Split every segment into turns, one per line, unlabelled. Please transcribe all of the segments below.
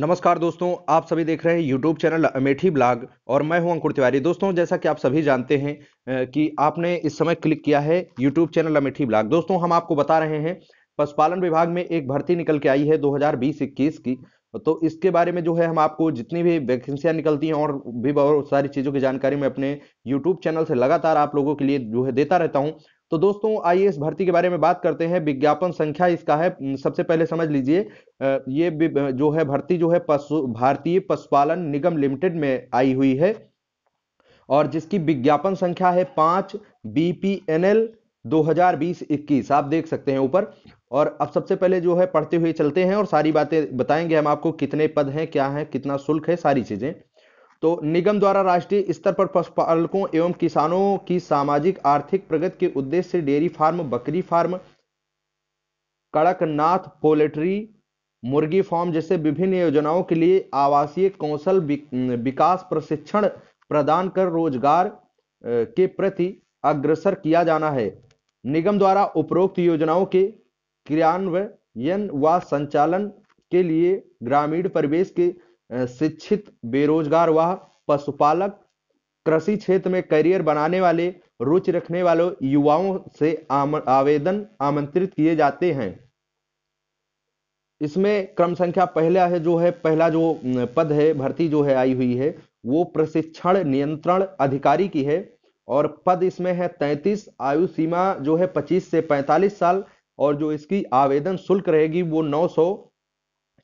नमस्कार दोस्तों आप सभी देख रहे हैं यूट्यूब चैनल अमेठी ब्लॉग और मैं हूं अंकुर तिवारी दोस्तों जैसा कि आप सभी जानते हैं कि आपने इस समय क्लिक किया है यूट्यूब चैनल अमेठी ब्लॉग दोस्तों हम आपको बता रहे हैं पशुपालन विभाग में एक भर्ती निकल के आई है दो 21 की तो इसके बारे में जो है हम आपको जितनी भी वैकेंसियाँ निकलती हैं और भी बहुत सारी चीज़ों की जानकारी मैं अपने यूट्यूब चैनल से लगातार आप लोगों के लिए जो है देता रहता हूँ तो दोस्तों आइए इस भर्ती के बारे में बात करते हैं विज्ञापन संख्या इसका है सबसे पहले समझ लीजिए ये जो है भर्ती जो है पशु भारतीय पशुपालन निगम लिमिटेड में आई हुई है और जिसकी विज्ञापन संख्या है पांच बीपीएनएल बीस इक्कीस आप देख सकते हैं ऊपर और अब सबसे पहले जो है पढ़ते हुए चलते हैं और सारी बातें बताएंगे हम आपको कितने पद हैं क्या है कितना शुल्क है सारी चीजें तो निगम द्वारा राष्ट्रीय स्तर पर पशुपालकों एवं किसानों की सामाजिक आर्थिक प्रगति के उद्देश्य से डेयरी फार्म बकरी फार्म कड़कनाथ पोल्ट्री मुर्गी फार्म जैसे विभिन्न योजनाओं के लिए आवासीय कौशल विकास प्रशिक्षण प्रदान कर रोजगार के प्रति अग्रसर किया जाना है निगम द्वारा उपरोक्त योजनाओं के क्रियान्वयन व संचालन के लिए ग्रामीण परिवेश के शिक्षित बेरोजगार व पशुपालक कृषि क्षेत्र में करियर बनाने वाले रुचि रखने वाले युवाओं से आम, आवेदन आमंत्रित किए जाते हैं इसमें क्रम संख्या पहला है जो है पहला जो पद है भर्ती जो है आई हुई है वो प्रशिक्षण नियंत्रण अधिकारी की है और पद इसमें है तैतीस आयु सीमा जो है पच्चीस से पैंतालीस साल और जो इसकी आवेदन शुल्क रहेगी वो नौ सौ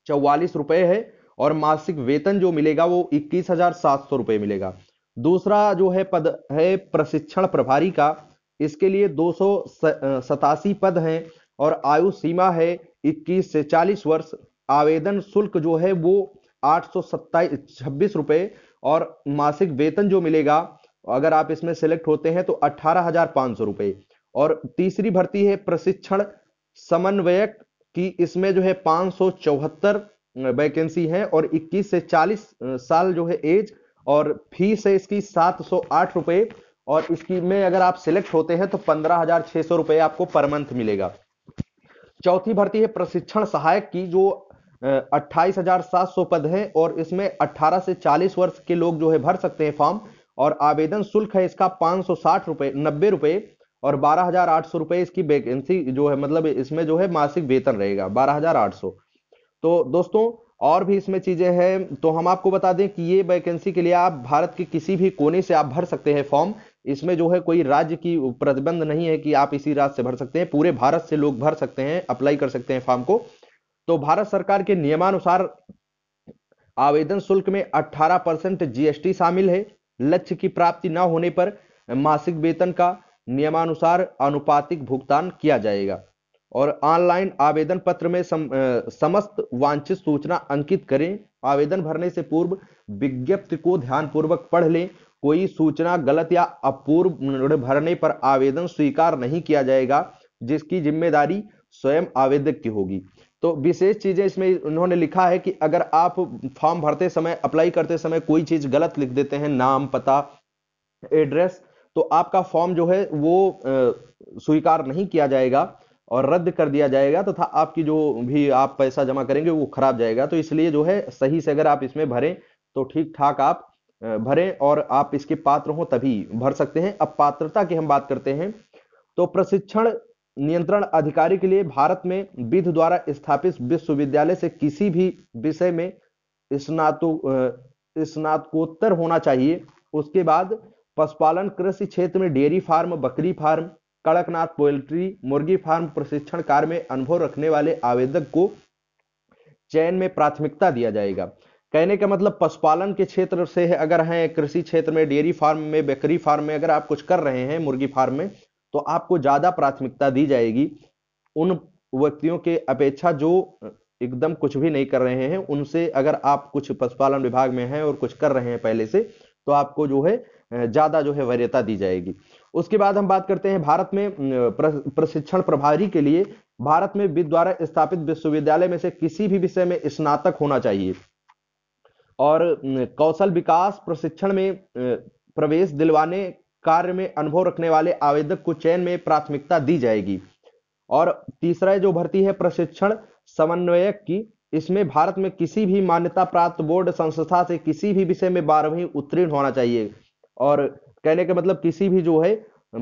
चौवालीस रुपए है और मासिक वेतन जो मिलेगा वो इक्कीस हजार सात सौ रुपए मिलेगा दूसरा जो है पद है प्रशिक्षण प्रभारी का इसके लिए दो सौ सतासी पद हैं और आयु सीमा है 21 से 40 वर्ष आवेदन शुल्क जो है वो आठ सौ छब्बीस रुपये और मासिक वेतन जो मिलेगा अगर आप इसमें सेलेक्ट होते हैं तो अट्ठारह हजार पांच सौ रुपए और तीसरी भर्ती है प्रशिक्षण समन्वयक की इसमें जो है पांच सौ चौहत्तर वैकेंसी है और 21 से 40 साल जो है एज और फीस है इसकी सात सौ आठ और इसकी में अगर आप सिलेक्ट होते हैं तो पंद्रह हजार छह सौ आपको पर मंथ मिलेगा चौथी भर्ती है प्रशिक्षण सहायक की जो अट्ठाईस हजार सात सौ पद है और इसमें 18 से 40 वर्ष के लोग जो है भर सकते हैं फॉर्म और आवेदन शुल्क है इसका पांच सौ साठ रुपए नब्बे और बारह हजार आठ सौ रुपए इसकी वैकेंसी जो है मतलब इसमें जो है मासिक वेतन रहेगा बारह हजार आठ सौ तो दोस्तों और भी इसमें चीज़ें हैं तो हम आपको बता दें कि ये वैकेंसी के लिए आप भारत के किसी भी कोने से आप भर सकते हैं फॉर्म इसमें जो है कोई राज्य की प्रतिबंध नहीं है कि आप इसी राज्य से भर सकते हैं पूरे भारत से लोग भर सकते हैं अप्लाई कर सकते हैं फॉर्म को तो भारत सरकार के नियमानुसार आवेदन शुल्क में 18 परसेंट जीएसटी शामिल है लक्ष्य की प्राप्ति न होने पर मासिक वेतन का नियमानुसार अनुपातिक भुगतान किया जाएगा और ऑनलाइन आवेदन पत्र में सम, आ, समस्त वांछित सूचना अंकित करें आवेदन भरने से पूर्व विज्ञप्ति को ध्यानपूर्वक पढ़ लें कोई सूचना गलत या अपूर्व भरने पर आवेदन स्वीकार नहीं किया जाएगा जिसकी जिम्मेदारी स्वयं आवेदक की होगी तो विशेष चीजें इसमें उन्होंने लिखा है कि अगर आप फॉर्म भरते समय अप्लाई करते समय कोई चीज गलत लिख देते हैं नाम पता एड्रेस तो आपका फॉर्म जो है वो स्वीकार नहीं किया जाएगा और रद्द कर दिया जाएगा तथा तो आपकी जो भी आप पैसा जमा करेंगे वो खराब जाएगा तो इसलिए जो है सही से अगर आप इसमें भरें तो ठीक ठाक आप भरें और आप इसके पात्र हो तभी भर सकते हैं अब पात्रता की हम बात करते हैं तो प्रशिक्षण नियंत्रण अधिकारी के लिए भारत में विध द्वारा स्थापित विश्वविद्यालय से किसी भी विषय में स्नातो स्नातकोत्तर होना चाहिए उसके बाद पशुपालन कृषि क्षेत्र में डेयरी फार्म बकरी फार्म कड़कनाथ पोल्ट्री मुर्गी फार्म प्रशिक्षण कार्य में अनुभव रखने वाले आवेदक को चयन में प्राथमिकता दिया जाएगा कहने का मतलब पशुपालन के क्षेत्र से है अगर हैं कृषि क्षेत्र में डेयरी फार्म में बेकरी फार्म में अगर आप कुछ कर रहे हैं मुर्गी फार्म में तो आपको ज़्यादा प्राथमिकता दी जाएगी उन व्यक्तियों के अपेक्षा जो एकदम कुछ भी नहीं कर रहे हैं उनसे अगर आप कुछ पशुपालन विभाग में हैं और कुछ कर रहे हैं पहले से तो आपको जो है ज़्यादा जो है वरीयता दी जाएगी उसके बाद हम बात करते हैं भारत में प्रशिक्षण प्रभारी के लिए भारत में विद द्वारा स्थापित विश्वविद्यालय में से किसी भी विषय में स्नातक होना चाहिए और कौशल विकास प्रशिक्षण में प्रवेश दिलवाने कार्य में अनुभव रखने वाले आवेदक को चयन में प्राथमिकता दी जाएगी और तीसरा जो भर्ती है प्रशिक्षण समन्वयक की इसमें भारत में किसी भी मान्यता प्राप्त बोर्ड संस्था से किसी भी विषय में बारहवीं उत्तीर्ण होना चाहिए और कहने का मतलब किसी भी जो है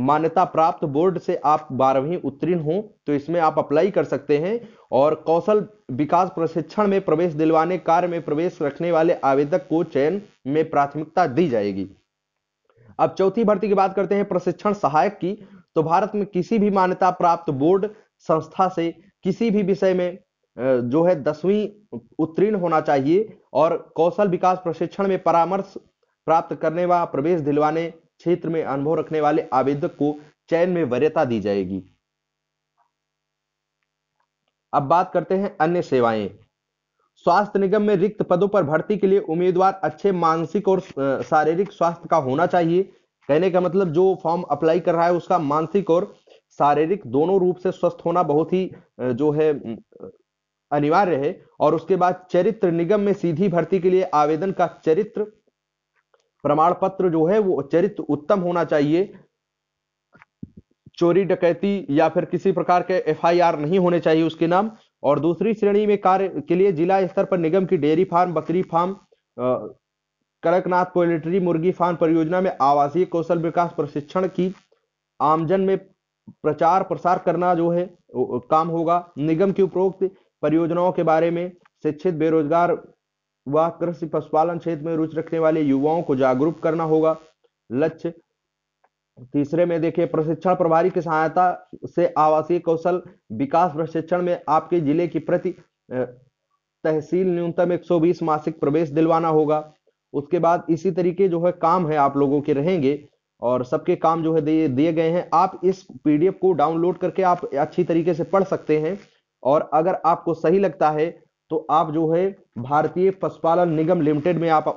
मान्यता प्राप्त बोर्ड से आप बारहवीं उत्तीर्ण हो तो इसमें आप अप्लाई कर सकते हैं और कौशल विकास प्रशिक्षण में प्रवेश दिलवाने कार्य में प्रवेश रखने वाले आवेदक को चयन में प्राथमिकता दी जाएगी अब चौथी भर्ती की बात करते हैं प्रशिक्षण सहायक की तो भारत में किसी भी मान्यता प्राप्त बोर्ड संस्था से किसी भी विषय में जो है दसवीं उत्तीर्ण होना चाहिए और कौशल विकास प्रशिक्षण में परामर्श प्राप्त करने व प्रवेश दिलवाने क्षेत्र में अनुभव रखने वाले आवेदक को चयन में वरीयता दी जाएगी अब बात करते हैं अन्य सेवाएं स्वास्थ्य निगम में रिक्त पदों पर भर्ती के लिए उम्मीदवार अच्छे मानसिक और शारीरिक स्वास्थ्य का होना चाहिए कहने का मतलब जो फॉर्म अप्लाई कर रहा है उसका मानसिक और शारीरिक दोनों रूप से स्वस्थ होना बहुत ही जो है अनिवार्य है और उसके बाद चरित्र निगम में सीधी भर्ती के लिए आवेदन का चरित्र प्रमाण पत्र जो है वो चरित्र उत्तम होना चाहिए चोरी डकैती या फिर किसी प्रकार के एफआईआर नहीं होने चाहिए उसके नाम और दूसरी श्रेणी में कार्य के लिए जिला स्तर पर निगम की डेयरी फार्म बकरी फार्म कड़कनाथ पोल्ट्री मुर्गी फार्म परियोजना में आवासीय कौशल विकास प्रशिक्षण की आमजन में प्रचार प्रसार करना जो है काम होगा निगम की उपरोक्त परियोजनाओं के बारे में शिक्षित बेरोजगार व कृषि पशुपालन क्षेत्र में रुचि रखने वाले युवाओं को जागरूक करना होगा लक्ष्य तीसरे में देखिए प्रशिक्षण प्रभारी की सहायता से आवासीय कौशल विकास प्रशिक्षण में आपके जिले की प्रति तहसील न्यूनतम 120 मासिक प्रवेश दिलवाना होगा उसके बाद इसी तरीके जो है काम है आप लोगों के रहेंगे और सबके काम जो है दिए गए हैं आप इस पीडीएफ को डाउनलोड करके आप अच्छी तरीके से पढ़ सकते हैं और अगर आपको सही लगता है तो आप जो है भारतीय पशुपालन निगम लिमिटेड में आप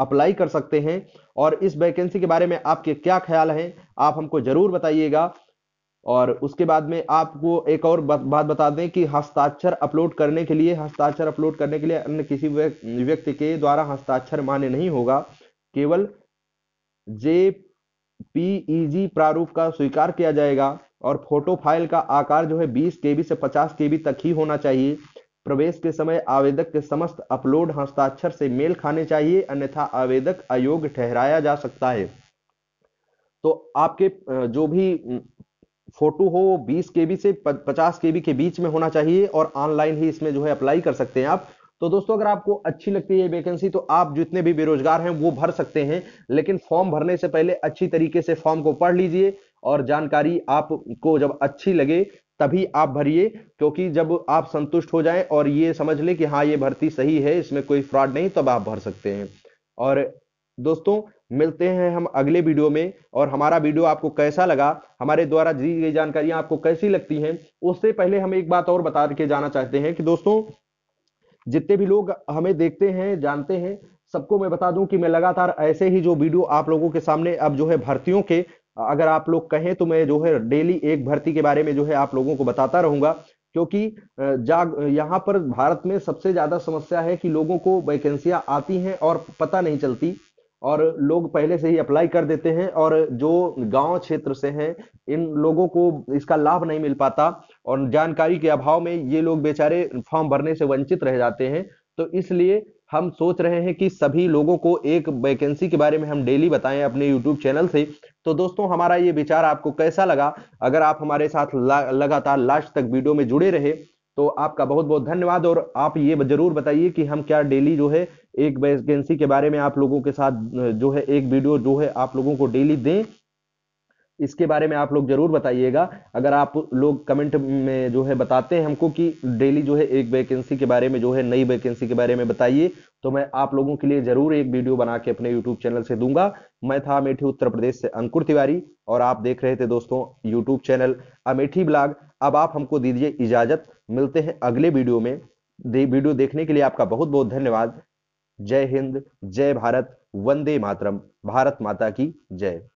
अप्लाई कर सकते हैं और इस वैकेंसी के बारे में आपके क्या ख्याल हैं आप हमको जरूर बताइएगा और उसके बाद में आपको एक और बात बता दें कि हस्ताक्षर अपलोड करने के लिए हस्ताक्षर अपलोड करने के लिए अन्य किसी व्यक्ति के द्वारा हस्ताक्षर मान्य नहीं होगा केवल जे पी प्रारूप का स्वीकार किया जाएगा और फोटो फाइल का आकार जो है 20 केबी से 50 के तक ही होना चाहिए प्रवेश के समय आवेदक के समस्त अपलोड हस्ताक्षर से मेल खाने चाहिए अन्यथा आवेदक अयोग्य ठहराया जा सकता है तो आपके जो भी फोटो हो वो बीस के बी से पचास के बी के बीच में होना चाहिए और ऑनलाइन ही इसमें जो है अप्लाई कर सकते हैं आप तो दोस्तों अगर आपको अच्छी लगती है वैकेंसी तो आप जितने भी बेरोजगार हैं वो भर सकते हैं लेकिन फॉर्म भरने से पहले अच्छी तरीके से फॉर्म को पढ़ लीजिए और जानकारी आपको जब अच्छी लगे तभी आप भरिए क्योंकि जब आप संतुष्ट हो जाएं और ये समझ लें कि हाँ ये भर्ती सही है इसमें कोई फ्रॉड नहीं तब आप भर सकते हैं और दोस्तों मिलते हैं हम अगले वीडियो में और हमारा वीडियो आपको कैसा लगा हमारे द्वारा दी गई जानकारियां आपको कैसी लगती हैं उससे पहले हम एक बात और बता के जाना चाहते हैं कि दोस्तों जितने भी लोग हमें देखते हैं जानते हैं सबको मैं बता दूं कि मैं लगातार ऐसे ही जो वीडियो आप लोगों के सामने अब जो है भर्तियों के अगर आप लोग कहें तो मैं जो है डेली एक भर्ती के बारे में जो है आप लोगों को बताता रहूंगा क्योंकि जाग यहाँ पर भारत में सबसे ज़्यादा समस्या है कि लोगों को वैकेंसियाँ आती हैं और पता नहीं चलती और लोग पहले से ही अप्लाई कर देते हैं और जो गांव क्षेत्र से हैं इन लोगों को इसका लाभ नहीं मिल पाता और जानकारी के अभाव में ये लोग बेचारे फॉर्म भरने से वंचित रह जाते हैं तो इसलिए हम सोच रहे हैं कि सभी लोगों को एक वैकेंसी के बारे में हम डेली बताएं अपने यूट्यूब चैनल से तो दोस्तों हमारा ये विचार आपको कैसा लगा अगर आप हमारे साथ ला, लगातार लास्ट तक वीडियो में जुड़े रहे तो आपका बहुत बहुत धन्यवाद और आप ये जरूर बताइए कि हम क्या डेली जो है एक वैकेंसी के बारे में आप लोगों के साथ जो है एक वीडियो जो है आप लोगों को डेली दें इसके बारे में आप लोग जरूर बताइएगा अगर आप लोग कमेंट में जो है बताते हैं हमको कि डेली जो है एक वैकेंसी के बारे में जो है नई वैकेंसी के बारे में बताइए तो मैं आप लोगों के लिए जरूर एक वीडियो बना के अपने यूट्यूब चैनल से दूंगा मैं था अमेठी उत्तर प्रदेश से अंकुर तिवारी और आप देख रहे थे दोस्तों यूट्यूब चैनल अमेठी ब्लॉग अब आप हमको दीजिए इजाजत मिलते हैं अगले वीडियो में वीडियो देखने के लिए आपका बहुत बहुत धन्यवाद जय हिंद जय भारत वंदे मातरम भारत माता की जय